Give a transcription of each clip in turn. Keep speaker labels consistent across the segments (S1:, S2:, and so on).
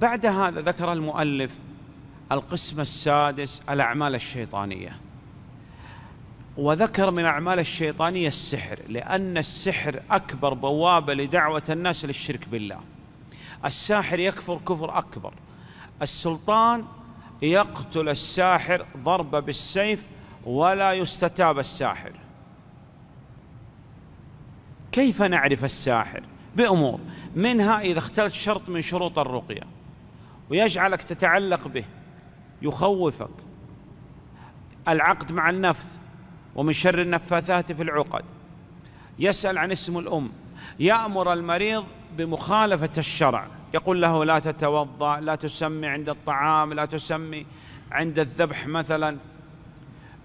S1: بعد هذا ذكر المؤلف القسم السادس الأعمال الشيطانية وذكر من أعمال الشيطانية السحر لأن السحر أكبر بوابة لدعوة الناس للشرك بالله الساحر يكفر كفر أكبر السلطان يقتل الساحر ضربة بالسيف ولا يستتاب الساحر كيف نعرف الساحر بأمور منها إذا اختلت شرط من شروط الرقية ويجعلك تتعلق به يخوفك العقد مع النفث ومن شر النفاثات في العقد يسأل عن اسم الأم يأمر المريض بمخالفة الشرع يقول له لا تتوضأ لا تسمي عند الطعام لا تسمي عند الذبح مثلا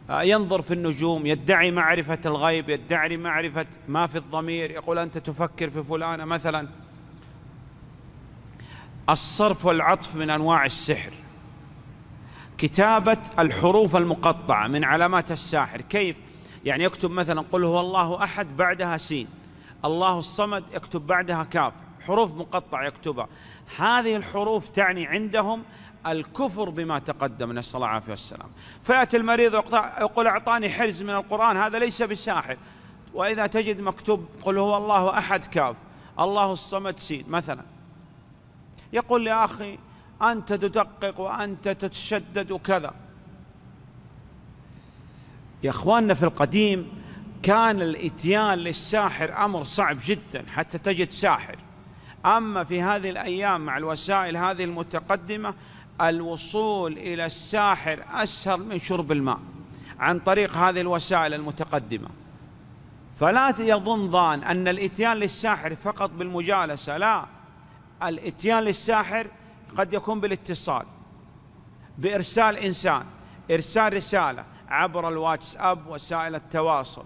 S1: ينظر في النجوم يدعي معرفة الغيب يدعي معرفة ما في الضمير يقول أنت تفكر في فلانة مثلا الصرف والعطف من انواع السحر كتابه الحروف المقطعه من علامات الساحر كيف يعني يكتب مثلا قل هو الله احد بعدها سين الله الصمد يكتب بعدها كاف حروف مقطعه يكتبها هذه الحروف تعني عندهم الكفر بما تقدم نسال الله العافيه والسلام فياتي المريض يقول اعطاني حرز من القران هذا ليس بساحر واذا تجد مكتوب قل هو الله احد كاف الله الصمد سين مثلا يقول يا أخي أنت تدقق وأنت تتشدد وكذا يا أخواننا في القديم كان الإتيان للساحر أمر صعب جدا حتى تجد ساحر أما في هذه الأيام مع الوسائل هذه المتقدمة الوصول إلى الساحر أسهل من شرب الماء عن طريق هذه الوسائل المتقدمة فلا يظن ظان أن الإتيان للساحر فقط بالمجالسة لا الاتيان للساحر قد يكون بالاتصال بارسال انسان ارسال رساله عبر الواتساب وسائل التواصل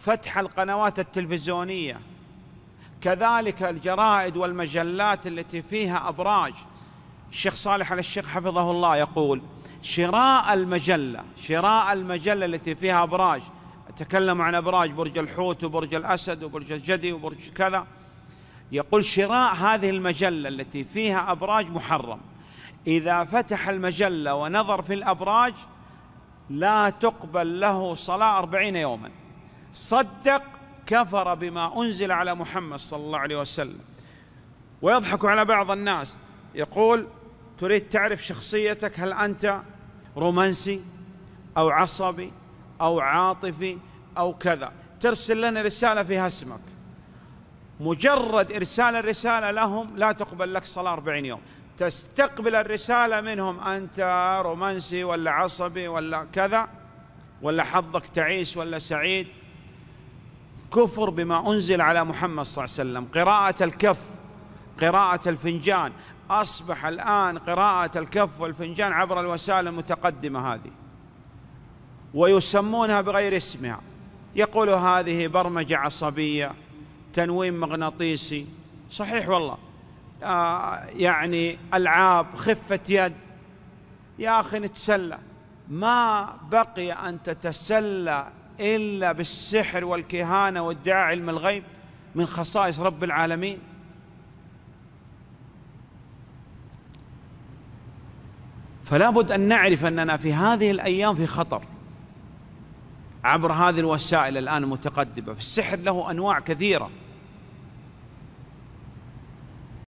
S1: فتح القنوات التلفزيونيه كذلك الجرائد والمجلات التي فيها ابراج الشيخ صالح على الشيخ حفظه الله يقول شراء المجله شراء المجله التي فيها ابراج تكلم عن ابراج برج الحوت وبرج الاسد وبرج الجدي وبرج كذا يقول شراء هذه المجلة التي فيها أبراج محرم إذا فتح المجلة ونظر في الأبراج لا تقبل له صلاة أربعين يوما صدق كفر بما أنزل على محمد صلى الله عليه وسلم ويضحك على بعض الناس يقول تريد تعرف شخصيتك هل أنت رومانسي أو عصبي أو عاطفي أو كذا ترسل لنا رسالة فيها اسمك مجرد إرسال الرسالة لهم لا تقبل لك صلاة 40 يوم تستقبل الرسالة منهم أنت رومانسي ولا عصبي ولا كذا ولا حظك تعيس ولا سعيد كفر بما أنزل على محمد صلى الله عليه وسلم قراءة الكف قراءة الفنجان أصبح الآن قراءة الكف والفنجان عبر الوسائل المتقدمة هذه ويسمونها بغير اسمها يقول هذه برمجة عصبية تنويم مغناطيسي صحيح والله آه يعني العاب خفه يد يا اخي نتسلى ما بقي ان تتسلى الا بالسحر والكهانه وادعاء علم الغيب من خصائص رب العالمين فلا بد ان نعرف اننا في هذه الايام في خطر عبر هذه الوسائل الآن المتقدمة فالسحر له أنواع كثيرة